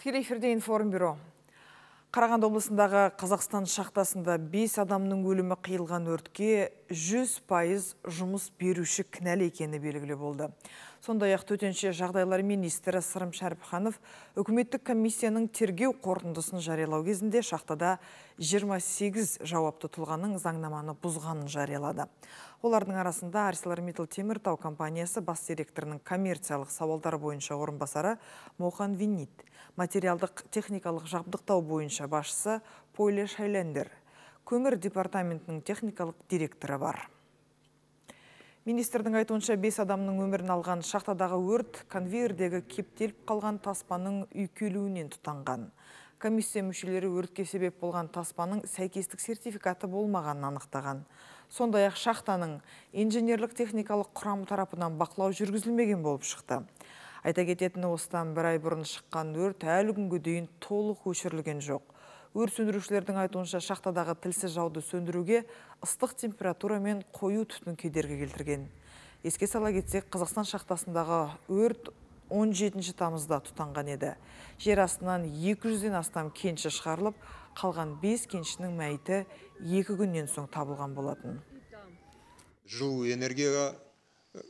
тікелей эфирде бюро. қарағанды облысындағы қазақстан шахтасында 5 адамның өлімі қиылған өртке жүз пайыз жұмыс беруші кінәлі екені белгілі болды сондай ақ төтенше жағдайлар министрі сырым шәріпханов үкіметтік комиссияның тергеу қорытындысын жарелау кезінде шақтада 28 жауапты тұлғаның заңнаманы бұзғанын жарелады. олардың арасында арселормиттал теміртау компаниясы бас директорының коммерциялық сауалдар бойынша орынбасары мохан винит материалдық техникалық жабдықтау бойынша басшысы пойле шайлендер көмір департаментінің техникалық директоры бар. Министердің айтуынша 5 адамның өмірін алған шақтадағы өрт конвейердегі кептеліп қалған таспаның үйкелуінен тұтанған. Комиссия мүшелері өртке себеп болған таспаның сәйкестік сертификаты болмаған анықтаған. Сондай ақ шақтаның инженерлік техникалық құрамы тарапынан бақылау жүргізілмеген болып шықты. Айта кететіні осыдан бір ай бұрын шыққан өрт әлі күнге дейін толық өшірілген жоқ өрт сөндірушілердің айтуынша шахтадағы тілсіз жауды сөндіруге ыстық температура мен қою түтін кедергі келтірген еске сала кетсек қазақстан шахтасындағы өрт 17 тамызда тұтанған еді жер астынан 200-ден астам кенші шығарылып қалған 5 кеншінің мәйіті екі күннен соң табылған болатын жылу энергияға э,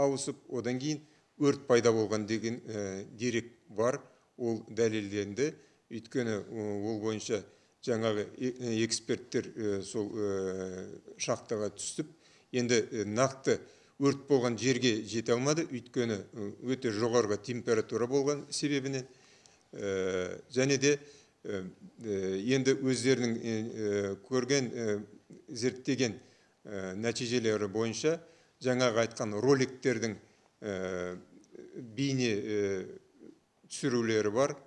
ауысып одан кейін өрт пайда болған деген э, дерек бар ол дәлелденді өйткені ол бойынша жаңағы эксперттер сол шахтаға түстіп енді нақты өрт болған жерге жете алмады өйткені өте жоғарғы температура болған себебінен және де енді өздерінің көрген зерттеген нәтижелері бойынша жаңағы айтқан роликтердің бейне түсірулері бар